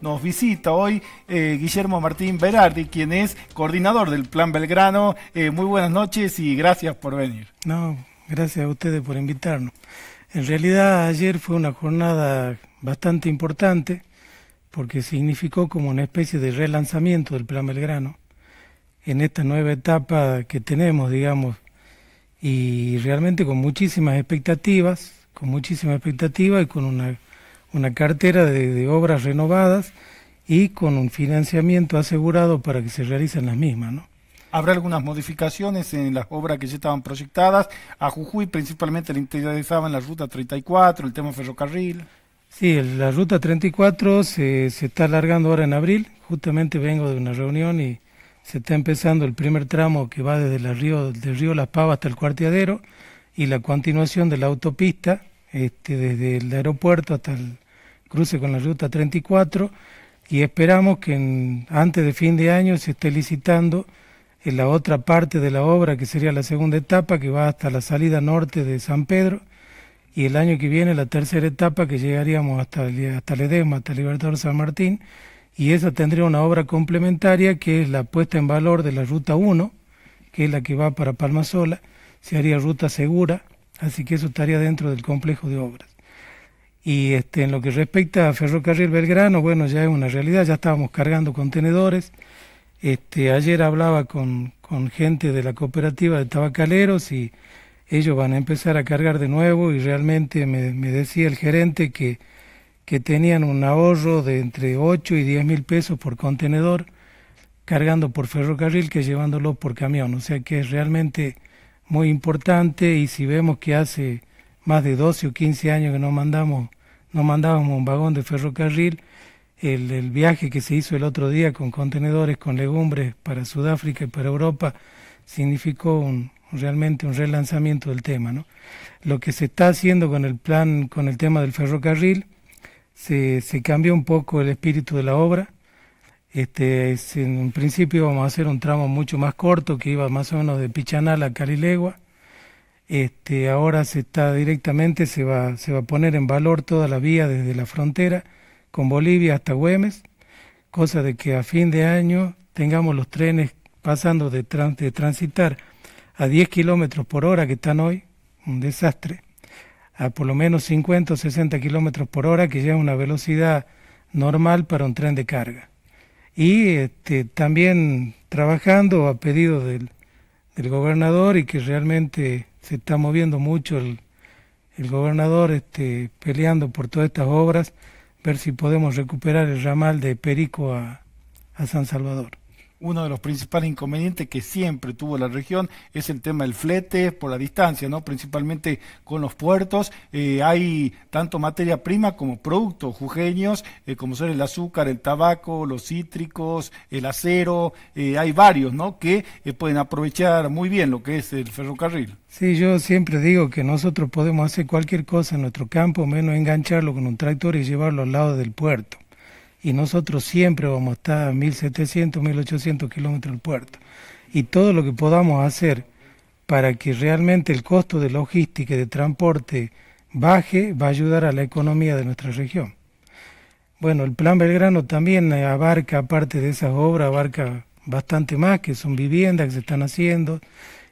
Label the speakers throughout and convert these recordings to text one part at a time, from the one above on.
Speaker 1: nos visita hoy eh, Guillermo Martín Berardi, quien es coordinador del Plan Belgrano. Eh, muy buenas noches y gracias por venir.
Speaker 2: No, gracias a ustedes por invitarnos. En realidad ayer fue una jornada bastante importante porque significó como una especie de relanzamiento del Plan Belgrano en esta nueva etapa que tenemos, digamos, y realmente con muchísimas expectativas, con muchísimas expectativas y con una una cartera de, obras renovadas y con un financiamiento asegurado para que se realicen las mismas, ¿no? Habrá
Speaker 1: algunas modificaciones en las obras que ya estaban proyectadas. A Jujuy principalmente la le en la ruta 34, el tema ferrocarril.
Speaker 2: Sí, la ruta 34 se, se está alargando ahora en abril. Justamente vengo de una reunión y se está empezando el primer tramo que va desde el río, río Las Pavas hasta el cuarteadero y la continuación de la autopista este, desde el aeropuerto hasta el cruce con la ruta 34 y esperamos que antes de fin de año se esté licitando en la otra parte de la obra que sería la segunda etapa que va hasta la salida norte de San Pedro y el año que viene la tercera etapa que llegaríamos hasta, hasta Ledesma, hasta Libertador San Martín y esa tendría una obra complementaria que es la puesta en valor de la ruta 1 que es la que va para Palma Sola, se haría ruta segura Así que eso estaría dentro del complejo de obras. Y este, en lo que respecta a Ferrocarril Belgrano, bueno, ya es una realidad, ya estábamos cargando contenedores. Este, ayer hablaba con, gente de la cooperativa de tabacaleros y ellos van a empezar a cargar de nuevo y realmente me, decía el gerente que, que, tenían un ahorro de entre 8 y 10 mil pesos por contenedor cargando por ferrocarril que llevándolo por camión. O sea que realmente muy importante y si vemos que hace más de 12 o 15 años que no mandamos no mandábamos un vagón de ferrocarril, el, viaje que se hizo el otro día con contenedores, con legumbres para Sudáfrica y para Europa, significó un, realmente un relanzamiento del tema. ¿no? Lo que se está haciendo con el plan, con el tema del ferrocarril, se, se cambió un poco el espíritu de la obra, este, en principio vamos a hacer un tramo mucho más corto que iba más o menos de Pichanal a Calilegua. Este, ahora se está directamente, se va, se va a poner en valor toda la vía desde la frontera con Bolivia hasta Güemes, cosa de que a fin de año tengamos los trenes pasando de, de transitar a 10 kilómetros por hora que están hoy, un desastre, a por lo menos 50 o 60 kilómetros por hora, que ya es una velocidad normal para un tren de carga y este, también trabajando a pedido del, gobernador y que realmente se está moviendo mucho el, gobernador este, peleando por todas estas obras, ver si podemos recuperar el ramal de Perico a San Salvador
Speaker 1: uno de los principales inconvenientes que siempre tuvo la región es el tema del flete por la distancia, ¿no? principalmente con los puertos. Eh, hay tanto materia prima como productos jujeños, eh, como son el azúcar, el tabaco, los cítricos, el acero, eh, hay varios ¿no? que pueden aprovechar muy bien lo que es el ferrocarril.
Speaker 2: Sí, yo siempre digo que nosotros podemos hacer cualquier cosa en nuestro campo, menos engancharlo con un tractor y llevarlo al lado del puerto y nosotros siempre vamos a estar a 1700, 1800 kilómetros del puerto. Y todo lo que podamos hacer para que realmente el costo de logística y de transporte baje va a ayudar a la economía de nuestra región. Bueno, el Plan Belgrano también abarca, aparte de esas obras, abarca bastante más, que son viviendas que se están haciendo,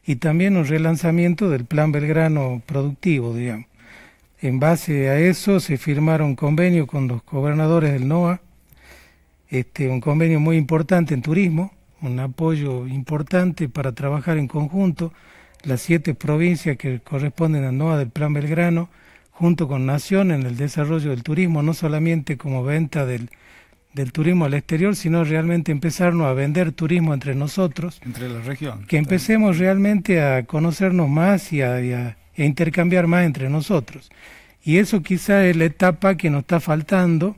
Speaker 2: y también un relanzamiento del Plan Belgrano productivo, digamos. En base a eso se firmaron convenios con los gobernadores del NOA, este, un convenio muy importante en turismo, un apoyo importante para trabajar en conjunto, las siete provincias que corresponden a NOA del Plan Belgrano, junto con Nación en el desarrollo del turismo, no solamente como venta del, turismo al exterior, sino realmente empezarnos a vender turismo entre nosotros. Entre la región. Que empecemos realmente a conocernos más y a, e intercambiar más entre nosotros. Y eso quizá es la etapa que nos está faltando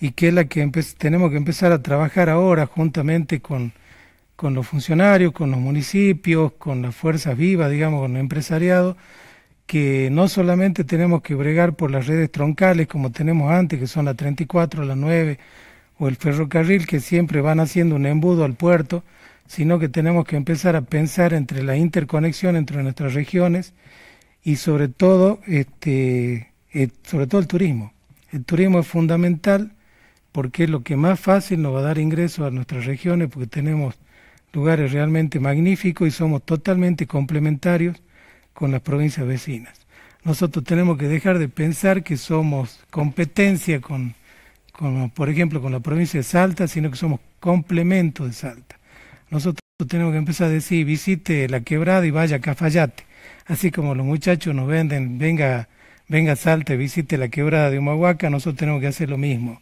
Speaker 2: y que es la que tenemos que empezar a trabajar ahora juntamente con, los funcionarios, con los municipios, con las fuerzas vivas, digamos, con el empresariado, que no solamente tenemos que bregar por las redes troncales como tenemos antes, que son la 34, la 9 o el ferrocarril, que siempre van haciendo un embudo al puerto, sino que tenemos que empezar a pensar entre la interconexión entre nuestras regiones y sobre todo, este, eh, sobre todo el turismo. El turismo es fundamental porque es lo que más fácil nos va a dar ingreso a nuestras regiones, porque tenemos lugares realmente magníficos y somos totalmente complementarios con las provincias vecinas. Nosotros tenemos que dejar de pensar que somos competencia con, por ejemplo, con la provincia de Salta, sino que somos complemento de Salta. Nosotros tenemos que empezar a decir, visite la quebrada y vaya a Cafayate. Así como los muchachos nos venden, venga venga salte, visite la quebrada de Humahuaca, nosotros tenemos que hacer lo mismo.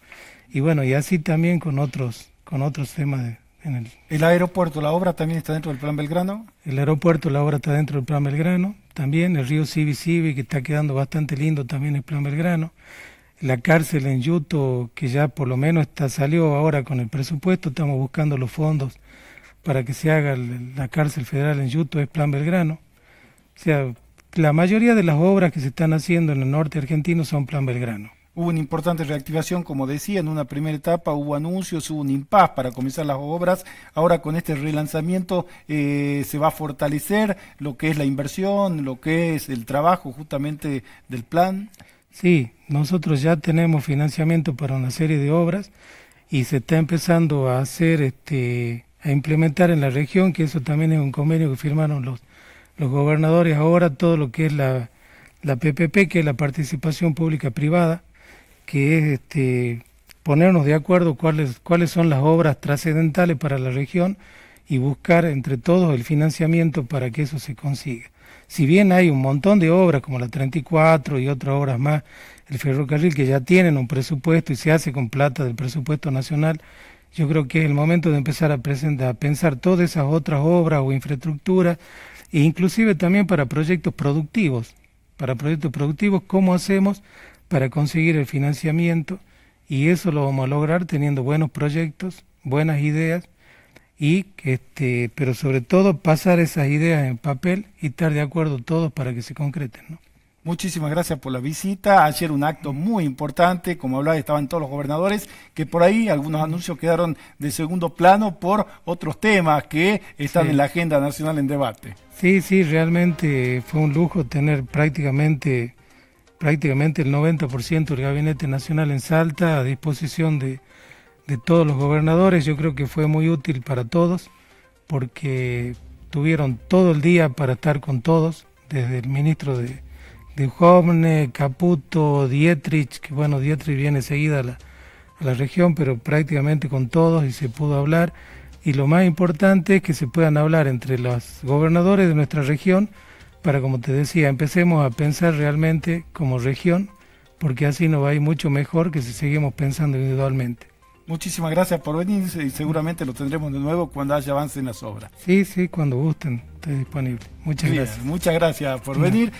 Speaker 2: Y bueno, y así también con otros, con otros temas. en
Speaker 1: el, aeropuerto, la obra también está dentro del Plan Belgrano?
Speaker 2: El aeropuerto, la obra está dentro del Plan Belgrano, también el río Civi que está quedando bastante lindo también es Plan Belgrano. La cárcel en Yuto, que ya por lo menos está, salió ahora con el presupuesto, estamos buscando los fondos para que se haga la cárcel federal en Yuto, es Plan Belgrano. sea, la mayoría de las obras que se están haciendo en el norte argentino son plan Belgrano.
Speaker 1: Hubo una importante reactivación, como decía, en una primera etapa hubo anuncios, hubo un impas para comenzar las obras. Ahora con este relanzamiento eh, se va a fortalecer lo que es la inversión, lo que es el trabajo justamente
Speaker 2: del plan. Sí, nosotros ya tenemos financiamiento para una serie de obras y se está empezando a hacer, este, a implementar en la región, que eso también es un convenio que firmaron los los gobernadores ahora todo lo que es la, la PPP, que es la participación pública privada, que es este, ponernos de acuerdo cuáles, cuáles son las obras trascendentales para la región y buscar entre todos el financiamiento para que eso se consiga. Si bien hay un montón de obras como la 34 y otras obras más, el ferrocarril que ya tienen un presupuesto y se hace con plata del presupuesto nacional, yo creo que es el momento de empezar a, presentar, a pensar todas esas otras obras o infraestructuras e inclusive también para proyectos productivos. Para proyectos productivos, ¿cómo hacemos para conseguir el financiamiento? Y eso lo vamos a lograr teniendo buenos proyectos, buenas ideas, y este, pero sobre todo pasar esas ideas en papel y estar de acuerdo todos para que se concreten. ¿no? Muchísimas
Speaker 1: gracias por la visita. Ayer un acto muy importante, como hablaba, estaban todos los gobernadores, que por ahí algunos anuncios quedaron de segundo plano por otros temas que están en la agenda nacional en debate.
Speaker 2: Sí, sí, realmente fue un lujo tener prácticamente, prácticamente el 90% del gabinete nacional en Salta a disposición de todos los gobernadores. Yo creo que fue muy útil para todos porque tuvieron todo el día para estar con todos, desde el ministro de Jovne, Caputo, Dietrich, que bueno, Dietrich viene seguida a la, región, pero prácticamente con todos y se pudo hablar. Y lo más importante es que se puedan hablar entre los gobernadores de nuestra región para, como te decía, empecemos a pensar realmente como región, porque así nos va a ir mucho mejor que si seguimos pensando individualmente.
Speaker 1: Muchísimas gracias por venir y seguramente lo tendremos de nuevo cuando haya avance en las obras.
Speaker 2: Sí, sí, cuando gusten, estoy disponible. Muchas gracias. Muchas
Speaker 1: gracias por venir.